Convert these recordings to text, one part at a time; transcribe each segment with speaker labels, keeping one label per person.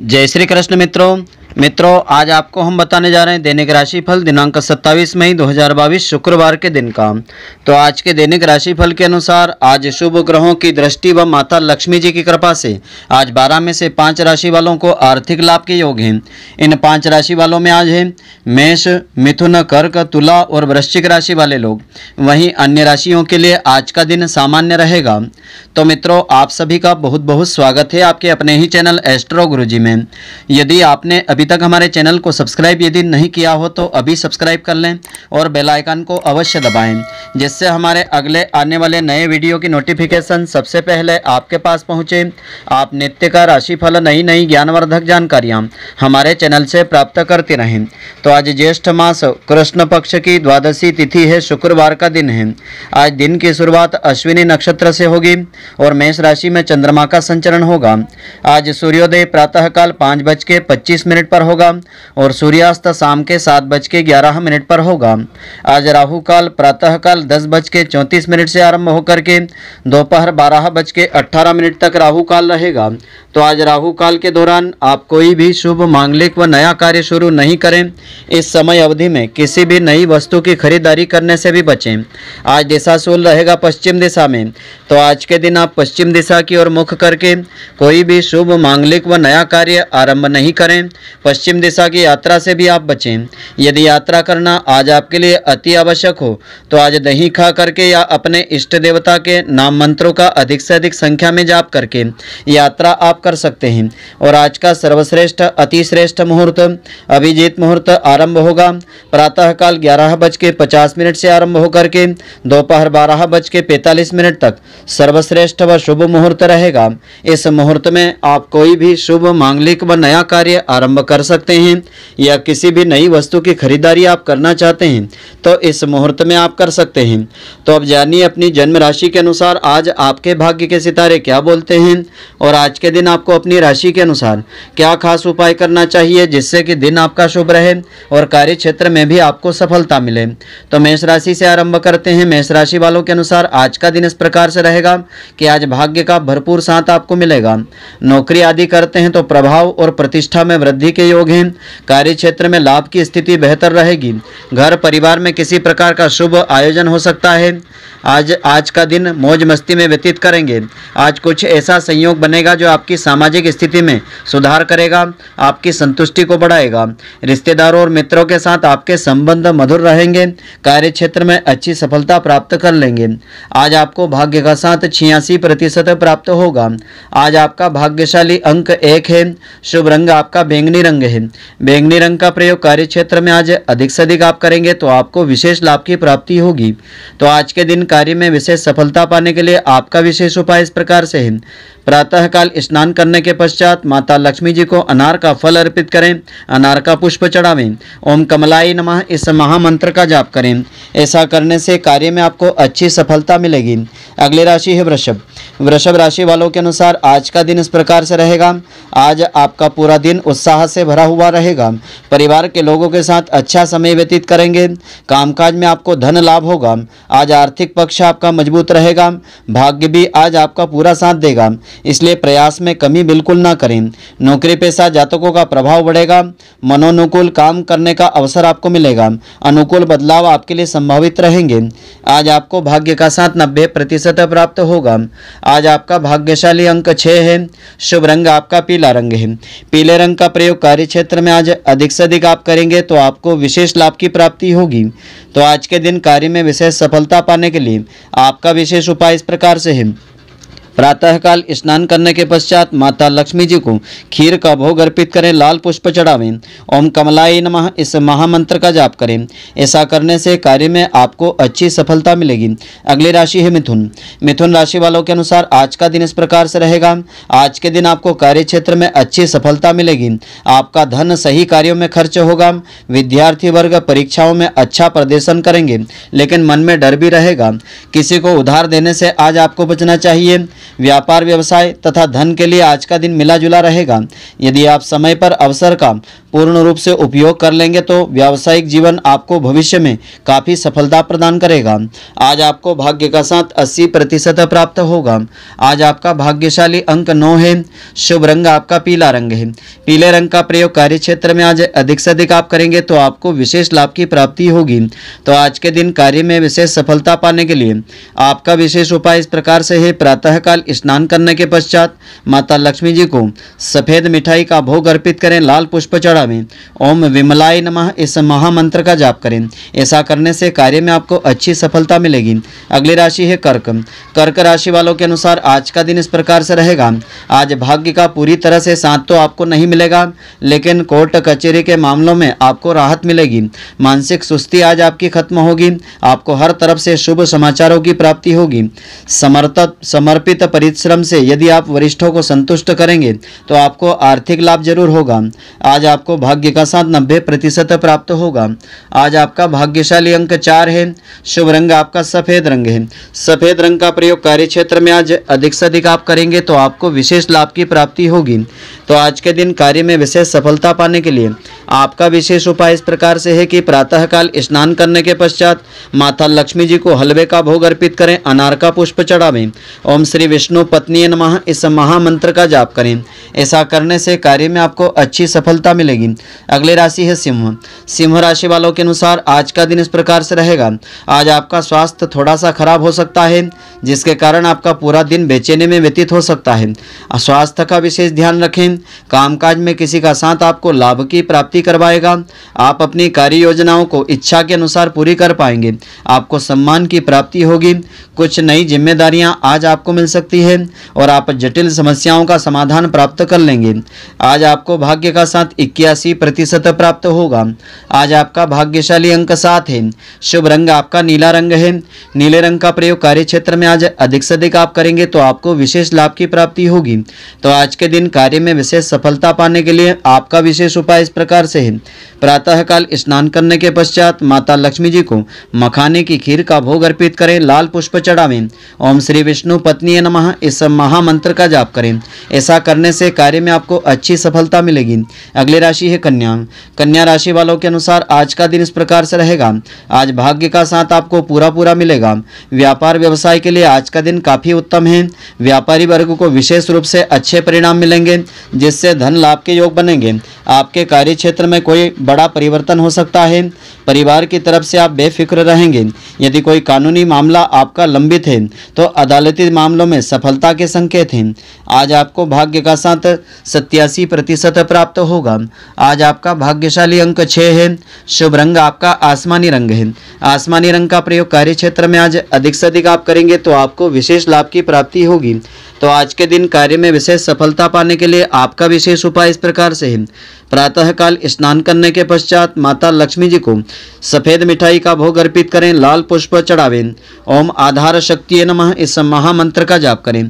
Speaker 1: જય શ્રી કૃષ્ણ મિત્રો मित्रों आज आपको हम बताने जा रहे हैं दैनिक राशिफल दिनांक 27 मई 2022 शुक्रवार के दिन का तो आज के दैनिक राशिफल के अनुसार आज शुभ ग्रहों की दृष्टि व माता लक्ष्मी जी की कृपा से आज 12 में से पांच राशि वालों को आर्थिक लाभ के योग हैं इन पांच राशि वालों में आज है मेष मिथुन कर्क तुला और वृश्चिक राशि वाले लोग वहीं अन्य राशियों के लिए आज का दिन सामान्य रहेगा तो मित्रों आप सभी का बहुत बहुत स्वागत है आपके अपने ही चैनल एस्ट्रो गुरु में यदि आपने अभी तक हमारे चैनल को सब्सक्राइब यदि नहीं किया हो तो अभी सब्सक्राइब कर लें और बेल आइकन को अवश्य दबाएं जिससे हमारे अगले आने वाले नए वीडियो की नोटिफिकेशन सबसे पहले आपके पास पहुंचे आप नित्य का राशिफल नई नई ज्ञानवर्धक जानकारियां हमारे चैनल से प्राप्त करते रहें तो आज ज्येष्ठ मास कृष्ण पक्ष की द्वादशी तिथि है शुक्रवार का दिन है आज दिन की शुरुआत अश्विनी नक्षत्र से होगी और मेष राशि में चंद्रमा का संचरण होगा आज सूर्योदय प्रातःकाल पाँच बज के पच्चीस मिनट पर पर होगा और सूर्यास्त शाम के सात बज के ग्यारह मिनट पर होगा आज राहु काल प्रातःकाल दस बज के चौंतीस मिनट से आरंभ होकर के दोपहर बारह बज के अट्ठारह मिनट तक राहु काल रहेगा तो आज राहु काल के दौरान आप कोई भी शुभ मांगलिक व नया कार्य शुरू नहीं करें इस समय अवधि में किसी भी नई वस्तु की खरीदारी करने से भी बचें आज दिशा दिशाशूल रहेगा पश्चिम दिशा में तो आज के दिन आप पश्चिम दिशा की ओर मुख करके कोई भी शुभ मांगलिक व नया कार्य आरंभ नहीं करें पश्चिम दिशा की यात्रा से भी आप बचें यदि यात्रा करना आज आपके लिए अति आवश्यक हो तो आज दही खा करके या अपने इष्ट देवता के नाम मंत्रों का अधिक से अधिक संख्या में जाप करके यात्रा आप कर सकते हैं और आज का सर्वश्रेष्ठ अतिश्रेष्ठ मुहूर्त अभिजीत मुहूर्त आरंभ होगा प्रातःकाल ग्यारह बज के पचास मिनट से आरंभ होकर के दोपहर बारह बज के पैंतालीस मिनट तक सर्वश्रेष्ठ व शुभ मुहूर्त रहेगा इस मुहूर्त में आप कोई भी शुभ मांगलिक व नया कार्य आरंभ कर कर सकते हैं या किसी भी नई वस्तु की खरीदारी आप करना चाहते हैं तो इस मुहूर्त में आप कर सकते हैं तो अब जानिए अपनी जन्म राशि के अनुसार आज आपके भाग्य के सितारे क्या बोलते हैं और आज के दिन आपको अपनी राशि के अनुसार क्या खास उपाय करना चाहिए जिससे कि दिन आपका शुभ रहे और कार्य क्षेत्र में भी आपको सफलता मिले तो मेष राशि से आरंभ करते हैं मेष राशि वालों के अनुसार आज का दिन इस प्रकार से रहेगा कि आज भाग्य का भरपूर साथ आपको मिलेगा नौकरी आदि करते हैं तो प्रभाव और प्रतिष्ठा में वृद्धि के योग हैं कार्य क्षेत्र में लाभ की स्थिति बेहतर रहेगी घर परिवार में किसी प्रकार का शुभ आयोजन हो सकता है आज आज का दिन मौज मस्ती में व्यतीत करेंगे आज कुछ ऐसा संयोग बनेगा जो आपकी सामाजिक स्थिति में सुधार करेगा आपकी संतुष्टि को बढ़ाएगा रिश्तेदारों और मित्रों के साथ आपके संबंध मधुर रहेंगे कार्य क्षेत्र में अच्छी सफलता प्राप्त कर लेंगे आज आपको भाग्य का साथ छियासी प्रतिशत प्राप्त होगा आज आपका भाग्यशाली अंक एक है शुभ रंग आपका बैंगनी रंग है बैंगनी रंग का प्रयोग कार्य क्षेत्र में आज अधिक से अधिक आप करेंगे तो आपको विशेष लाभ की प्राप्ति होगी तो आज के दिन कार्य में विशेष सफलता पाने के लिए आपका विशेष उपाय इस प्रकार से है प्रातःकाल स्नान करने के पश्चात माता लक्ष्मी जी को अनार का फल अर्पित करें अनार का पुष्प चढ़ावें ओम कमलाई नमः इस महामंत्र का जाप करें ऐसा करने से कार्य में आपको अच्छी सफलता मिलेगी अगली राशि है वृषभ वृषभ राशि वालों के अनुसार आज का दिन इस प्रकार से रहेगा आज आपका पूरा दिन उत्साह से भरा हुआ रहेगा परिवार के लोगों के साथ अच्छा समय व्यतीत करेंगे कामकाज में आपको धन लाभ होगा आज आर्थिक पक्ष आपका मजबूत रहेगा भाग्य भी आज आपका पूरा साथ देगा इसलिए प्रयास में कमी बिल्कुल ना करें नौकरी पेशा जातकों का प्रभाव बढ़ेगा मनोनुकूल काम करने का अवसर आपको मिलेगा अनुकूल बदलाव आपके लिए संभावित रहेंगे आज आपको भाग्य का साथ नब्बे प्रतिशत प्राप्त होगा आज आपका भाग्यशाली अंक छः है शुभ रंग आपका पीला रंग है पीले रंग का प्रयोग कार्य क्षेत्र में आज अधिक से अधिक आप करेंगे तो आपको विशेष लाभ की प्राप्ति होगी तो आज के दिन कार्य में विशेष सफलता पाने के लिए आपका विशेष उपाय इस प्रकार से है प्रातःकाल स्नान करने के पश्चात माता लक्ष्मी जी को खीर का भोग अर्पित करें लाल पुष्प चढ़ावें ओम कमलाय नमः इस महामंत्र का जाप करें ऐसा करने से कार्य में आपको अच्छी सफलता मिलेगी अगली राशि है मिथुन मिथुन राशि वालों के अनुसार आज का दिन इस प्रकार से रहेगा आज के दिन आपको कार्य क्षेत्र में अच्छी सफलता मिलेगी आपका धन सही कार्यों में खर्च होगा विद्यार्थी वर्ग परीक्षाओं में अच्छा प्रदर्शन करेंगे लेकिन मन में डर भी रहेगा किसी को उधार देने से आज आपको बचना चाहिए व्यापार व्यवसाय तथा धन के लिए आज का दिन मिला जुला रहेगा यदि आप समय पर अवसर का पूर्ण रूप से उपयोग कर लेंगे तो व्यावसायिक जीवन आपको भविष्य में काफ़ी सफलता प्रदान करेगा आज आपको भाग्य का साथ अस्सी प्रतिशत प्राप्त होगा आज आपका भाग्यशाली अंक नौ है शुभ रंग आपका पीला रंग है पीले रंग का प्रयोग कार्य क्षेत्र में आज अधिक से अधिक आप करेंगे तो आपको विशेष लाभ की प्राप्ति होगी तो आज के दिन कार्य में विशेष सफलता पाने के लिए आपका विशेष उपाय इस प्रकार से है प्रातःकाल काल स्नान करने के पश्चात माता लक्ष्मी जी को सफ़ेद मिठाई का भोग अर्पित करें लाल पुष्प चढ़ावें ओम विमलाय नमः इस महामंत्र का जाप करें ऐसा करने से कार्य में आपको अच्छी सफलता मिलेगी अगली राशि है कर्क कर्क राशि वालों के अनुसार आज का दिन इस प्रकार से रहेगा आज भाग्य का पूरी तरह से साथ तो आपको नहीं मिलेगा लेकिन कोर्ट कचेरी के मामलों में आपको राहत मिलेगी मानसिक सुस्ती आज आपकी खत्म होगी आपको हर तरफ से शुभ समाचारों की प्राप्ति होगी समर्पित समर्पित परिश्रम से यदि आप वरिष्ठों को संतुष्ट करेंगे तो आपको आर्थिक लाभ जरूर होगा आज आपको भाग्य का साथ नब्बे प्रतिशत प्राप्त होगा आज आपका भाग्यशाली अंक चार है शुभ रंग आपका सफ़ेद रंग है सफ़ेद रंग का प्रयोग कार्य क्षेत्र में आज अधिक से अधिक आप करेंगे तो आपको विशेष लाभ की प्राप्ति होगी तो आज के दिन कार्य में विशेष सफलता पाने के लिए आपका विशेष उपाय इस प्रकार से है कि प्रातःकाल स्नान करने के पश्चात माता लक्ष्मी जी को हलवे का भोग अर्पित करें अनार का पुष्प चढ़ावें ओम श्री विष्णु पत्नी नमः इस महामंत्र का जाप करें ऐसा करने से कार्य में आपको अच्छी सफलता मिलेगी अगली राशि है सिंह सिंह राशि वालों के अनुसार आज का दिन इस प्रकार से रहेगा आज आपका स्वास्थ्य थोड़ा सा खराब हो सकता है जिसके कारण आपका पूरा दिन बेचैनी में व्यतीत हो सकता है स्वास्थ्य का विशेष ध्यान रखें कामकाज में किसी का साथ आपको लाभ की प्राप्ति करवाएगा आप अपनी कार्य योजनाओं को इच्छा के अनुसार पूरी कर पाएंगे आपको सम्मान की प्राप्ति होगी कुछ नई जिम्मेदारियां आज आपको मिल सकती है और आप जटिल समस्याओं का समाधान प्राप्त कर लेंगे आज आपको भाग्य का साथ इक्यासी प्रतिशत प्राप्त होगा आज आपका भाग्यशाली अंक सात है शुभ रंग आपका नीला रंग है नीले रंग का प्रयोग कार्य क्षेत्र में आज अधिक से अधिक आप करेंगे तो आपको विशेष लाभ की प्राप्ति होगी तो आज के दिन कार्य में विशेष सफलता पाने के लिए आपका विशेष उपाय इस प्रकार से है प्रातःकाल स्नान करने के पश्चात माता लक्ष्मी जी को मखाने की खीर का भोग अर्पित करें लाल पुष्प चढ़ावें ओम श्री विष्णु पत्नी नमः इस महामंत्र का जाप करें ऐसा करने से कार्य में आपको अच्छी सफलता मिलेगी अगली राशि है कन्या कन्या राशि वालों के अनुसार आज का दिन इस प्रकार से रहेगा आज भाग्य का साथ आपको पूरा पूरा मिलेगा व्यापार व्यवसाय के लिए आज का दिन काफ़ी उत्तम है व्यापारी वर्ग को विशेष रूप से अच्छे परिणाम मिलेंगे जिससे धन लाभ के योग बनेंगे आपके कार्य क्षेत्र में कोई बड़ा परिवर्तन हो सकता है परिवार की तरफ से आप बेफिक्र रहेंगे यदि कोई कानूनी मामला आपका लंबित है तो अदालती मामलों में में सफलता के संकेत हैं आज आपको भाग्य का साथ सत्यासी प्रतिशत प्राप्त होगा आज आपका भाग्यशाली अंक छः है शुभ रंग आपका आसमानी रंग है आसमानी रंग का प्रयोग कार्य क्षेत्र में आज अधिक से अधिक आप करेंगे तो आपको विशेष लाभ की प्राप्ति होगी तो आज के दिन कार्य में विशेष सफलता पाने के लिए आपका विशेष उपाय इस प्रकार से है प्रातःकाल स्नान करने के पश्चात माता लक्ष्मी जी को सफेद मिठाई का भोग अर्पित करें लाल पुष्प चढ़ावें ओम आधार शक्ति नमः इस महामंत्र का जाप करें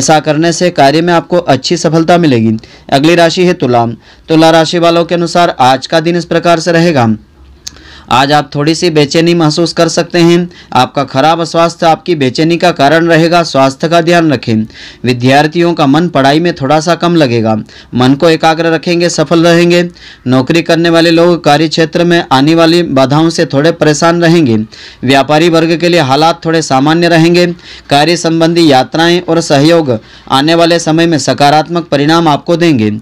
Speaker 1: ऐसा करने से कार्य में आपको अच्छी सफलता मिलेगी अगली राशि है तुला तुला राशि वालों के अनुसार आज का दिन इस प्रकार से रहेगा आज आप थोड़ी सी बेचैनी महसूस कर सकते हैं आपका खराब स्वास्थ्य आपकी बेचैनी का कारण रहेगा स्वास्थ्य का ध्यान रखें विद्यार्थियों का मन पढ़ाई में थोड़ा सा कम लगेगा मन को एकाग्र रखेंगे सफल रहेंगे नौकरी करने वाले लोग कार्य क्षेत्र में आने वाली बाधाओं से थोड़े परेशान रहेंगे व्यापारी वर्ग के लिए हालात थोड़े सामान्य रहेंगे कार्य संबंधी यात्राएं और सहयोग आने वाले समय में सकारात्मक परिणाम आपको देंगे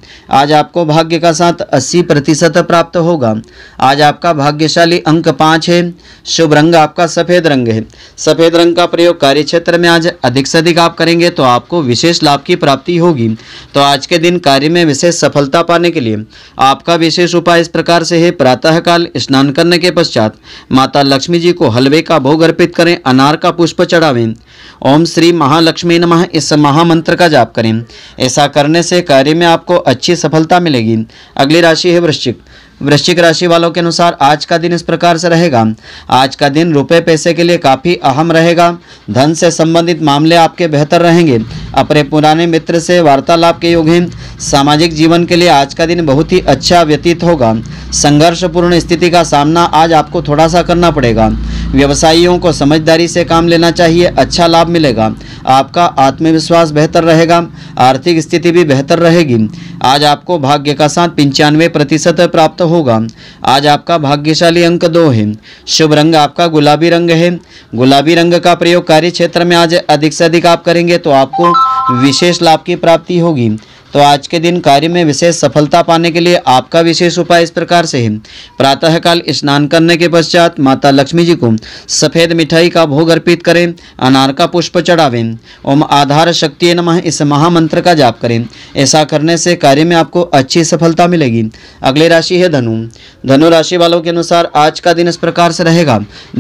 Speaker 1: आज आपको भाग्य का साथ अस्सी प्रतिशत प्राप्त होगा आज आपका भाग्यशाली प्रणाली अंक पाँच है शुभ रंग आपका सफ़ेद रंग है सफ़ेद रंग का प्रयोग कार्य क्षेत्र में आज अधिक से अधिक आप करेंगे तो आपको विशेष लाभ की प्राप्ति होगी तो आज के दिन कार्य में विशेष सफलता पाने के लिए आपका विशेष उपाय इस प्रकार से है प्रातःकाल स्नान करने के पश्चात माता लक्ष्मी जी को हलवे का भोग अर्पित करें अनार का पुष्प चढ़ावें ओम श्री महालक्ष्मी नमः इस महामंत्र का जाप करें ऐसा करने से कार्य में आपको अच्छी सफलता मिलेगी अगली राशि है वृश्चिक वृश्चिक राशि वालों के अनुसार आज का दिन इस प्रकार से रहेगा आज का दिन रुपए पैसे के लिए काफ़ी अहम रहेगा धन से संबंधित मामले आपके बेहतर रहेंगे अपने पुराने मित्र से वार्तालाप के योग हैं सामाजिक जीवन के लिए आज का दिन बहुत ही अच्छा व्यतीत होगा संघर्षपूर्ण स्थिति का सामना आज आपको थोड़ा सा करना पड़ेगा व्यवसायियों को समझदारी से काम लेना चाहिए अच्छा लाभ मिलेगा आपका आत्मविश्वास बेहतर रहेगा आर्थिक स्थिति भी बेहतर रहेगी आज आपको भाग्य का साथ पंचानवे प्रतिशत प्राप्त होगा आज आपका भाग्यशाली अंक दो है शुभ रंग आपका गुलाबी रंग है गुलाबी रंग का प्रयोग कार्य क्षेत्र में आज अधिक से अधिक आप करेंगे तो आपको विशेष लाभ की प्राप्ति होगी तो आज के दिन कार्य में विशेष सफलता पाने के लिए आपका विशेष उपाय इस प्रकार से है प्रातःकाल स्नान करने के पश्चात माता लक्ष्मी जी को सफ़ेद मिठाई का भोग अर्पित करें अनार का पुष्प चढ़ावें ओम आधार शक्ति नमः इस महामंत्र का जाप करें ऐसा करने से कार्य में आपको अच्छी सफलता मिलेगी अगली राशि है धनु धनु राशि वालों के अनुसार आज का दिन इस प्रकार से रहेगा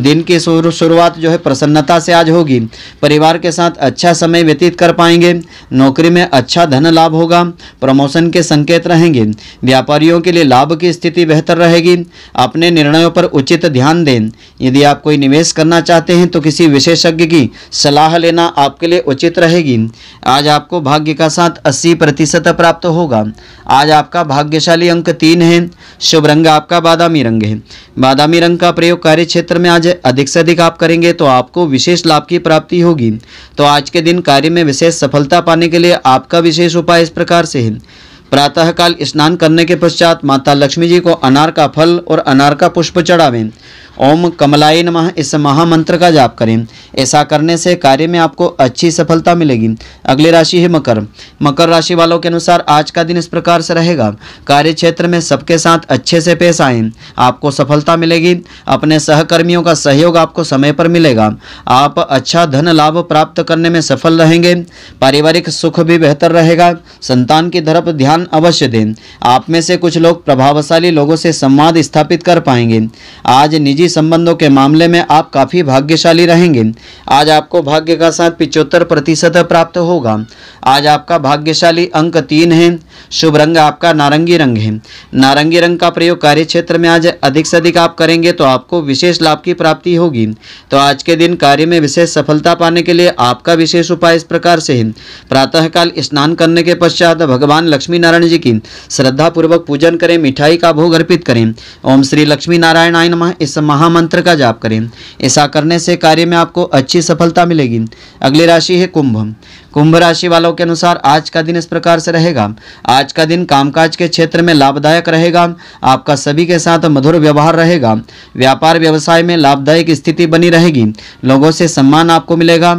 Speaker 1: दिन की शुरुआत जो है प्रसन्नता से आज होगी परिवार के साथ अच्छा समय व्यतीत कर पाएंगे नौकरी में अच्छा धन लाभ होगा बढ़ेगा प्रमोशन के संकेत रहेंगे व्यापारियों के लिए लाभ की स्थिति बेहतर रहेगी अपने निर्णयों पर उचित ध्यान दें यदि आप कोई निवेश करना चाहते हैं तो किसी विशेषज्ञ की सलाह लेना आपके लिए उचित रहेगी आज आपको भाग्य का साथ अस्सी प्रतिशत प्राप्त होगा आज आपका भाग्यशाली अंक तीन है शुभ रंग आपका बादामी रंग है बादामी रंग का प्रयोग कार्य क्षेत्र में आज अधिक से अधिक आप करेंगे तो आपको विशेष लाभ की प्राप्ति होगी तो आज के दिन कार्य में विशेष सफलता पाने के लिए आपका विशेष उपाय इस प्रकार प्रकार से है प्रातःकाल स्नान करने के पश्चात माता लक्ष्मी जी को अनार का फल और अनार का पुष्प चढ़ावें ओम कमलाय नमः इस महामंत्र का जाप करें ऐसा करने से कार्य में आपको अच्छी सफलता मिलेगी अगली राशि है मकर मकर राशि वालों के अनुसार आज का दिन इस प्रकार से रहेगा कार्य क्षेत्र में सबके साथ अच्छे से पेश आए आपको सफलता मिलेगी अपने सहकर्मियों का सहयोग आपको समय पर मिलेगा आप अच्छा धन लाभ प्राप्त करने में सफल रहेंगे पारिवारिक सुख भी बेहतर रहेगा संतान की तरफ ध्यान ध्यान अवश्य दें आप में से कुछ लोग प्रभावशाली लोगों से संवाद स्थापित कर पाएंगे आज निजी संबंधों के मामले में आप काफ़ी भाग्यशाली रहेंगे आज आपको भाग्य का साथ पिचहत्तर प्रतिशत प्राप्त होगा आज आपका भाग्यशाली अंक तीन है शुभ रंग आपका नारंगी रंग है नारंगी रंग का प्रयोग कार्य क्षेत्र में आज अधिक से अधिक आप करेंगे तो आपको विशेष लाभ की प्राप्ति होगी तो आज के दिन कार्य में विशेष सफलता पाने के लिए आपका विशेष उपाय इस प्रकार से है प्रातःकाल स्नान करने के पश्चात भगवान लक्ष्मी नारायण नारायण जी की श्रद्धा पूर्वक पूजन करें मिठाई का भोग अर्पित करें ओम श्री लक्ष्मी नारायण आय नमः इस महामंत्र का जाप करें ऐसा करने से कार्य में आपको अच्छी सफलता मिलेगी अगली राशि है कुंभ कुंभ राशि वालों के अनुसार आज का दिन इस प्रकार से रहेगा आज का दिन कामकाज के क्षेत्र में लाभदायक रहेगा आपका सभी के साथ मधुर व्यवहार रहेगा व्यापार व्यवसाय में लाभदायक स्थिति बनी रहेगी लोगों से सम्मान आपको मिलेगा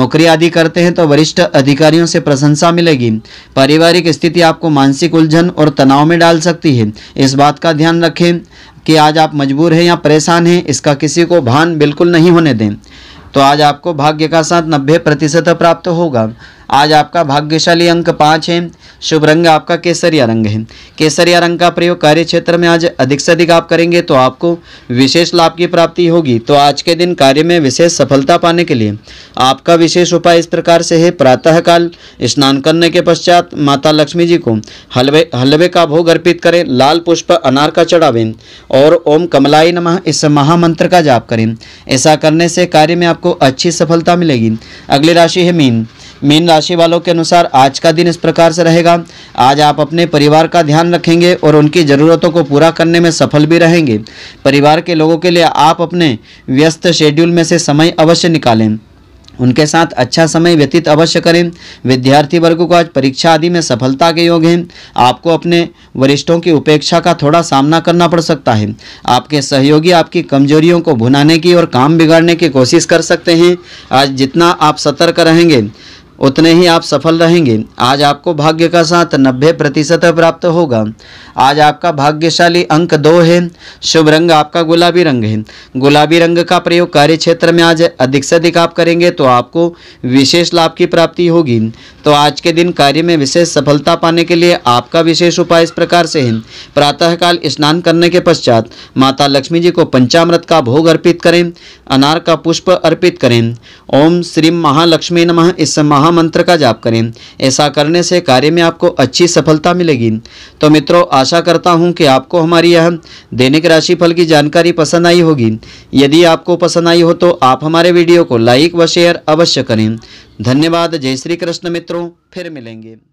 Speaker 1: नौकरी आदि करते हैं तो वरिष्ठ अधिकारियों से प्रशंसा मिलेगी पारिवारिक स्थिति आपको मानसिक उलझन और तनाव में डाल सकती है इस बात का ध्यान रखें कि आज आप मजबूर हैं या परेशान हैं इसका किसी को भान बिल्कुल नहीं होने दें तो आज आपको भाग्य का साथ नब्बे प्रतिशत प्राप्त होगा आज आपका भाग्यशाली अंक पाँच है शुभ रंग आपका केसरिया रंग है केसरिया रंग का प्रयोग कार्य क्षेत्र में आज अधिक से अधिक आप करेंगे तो आपको विशेष लाभ की प्राप्ति होगी तो आज के दिन कार्य में विशेष सफलता पाने के लिए आपका विशेष उपाय इस प्रकार से है प्रातःकाल स्नान करने के पश्चात माता लक्ष्मी जी को हलवे हलवे का भोग अर्पित करें लाल पुष्प अनार का चढ़ावें और ओम कमलाई नमः इस महामंत्र का जाप करें ऐसा करने से कार्य में आपको अच्छी सफलता मिलेगी अगली राशि है मीन मीन राशि वालों के अनुसार आज का दिन इस प्रकार से रहेगा आज आप अपने परिवार का ध्यान रखेंगे और उनकी ज़रूरतों को पूरा करने में सफल भी रहेंगे परिवार के लोगों के लिए आप अपने व्यस्त शेड्यूल में से समय अवश्य निकालें उनके साथ अच्छा समय व्यतीत अवश्य करें विद्यार्थी वर्ग को आज परीक्षा आदि में सफलता के योग हैं आपको अपने वरिष्ठों की उपेक्षा का थोड़ा सामना करना पड़ सकता है आपके सहयोगी आपकी कमजोरियों को भुनाने की और काम बिगाड़ने की कोशिश कर सकते हैं आज जितना आप सतर्क रहेंगे उतने ही आप सफल रहेंगे आज आपको भाग्य का साथ नब्बे प्रतिशत प्राप्त होगा आज आपका भाग्यशाली अंक दो है शुभ रंग आपका गुलाबी रंग है गुलाबी रंग का प्रयोग कार्य क्षेत्र में आज अधिक से अधिक आप करेंगे तो आपको विशेष लाभ की प्राप्ति होगी तो आज के दिन कार्य में विशेष सफलता पाने के लिए आपका विशेष उपाय इस प्रकार से है प्रातःकाल स्नान करने के पश्चात माता लक्ष्मी जी को पंचामृत का भोग अर्पित करें अनार का पुष्प अर्पित करें ओम श्री महालक्ष्मी नमः इस महा महामंत्र का जाप करें ऐसा करने से कार्य में आपको अच्छी सफलता मिलेगी तो मित्रों आशा करता हूँ कि आपको हमारी यह दैनिक राशिफल की जानकारी पसंद आई होगी यदि आपको पसंद आई हो तो आप हमारे वीडियो को लाइक व शेयर अवश्य करें धन्यवाद जय श्री कृष्ण मित्रों फिर मिलेंगे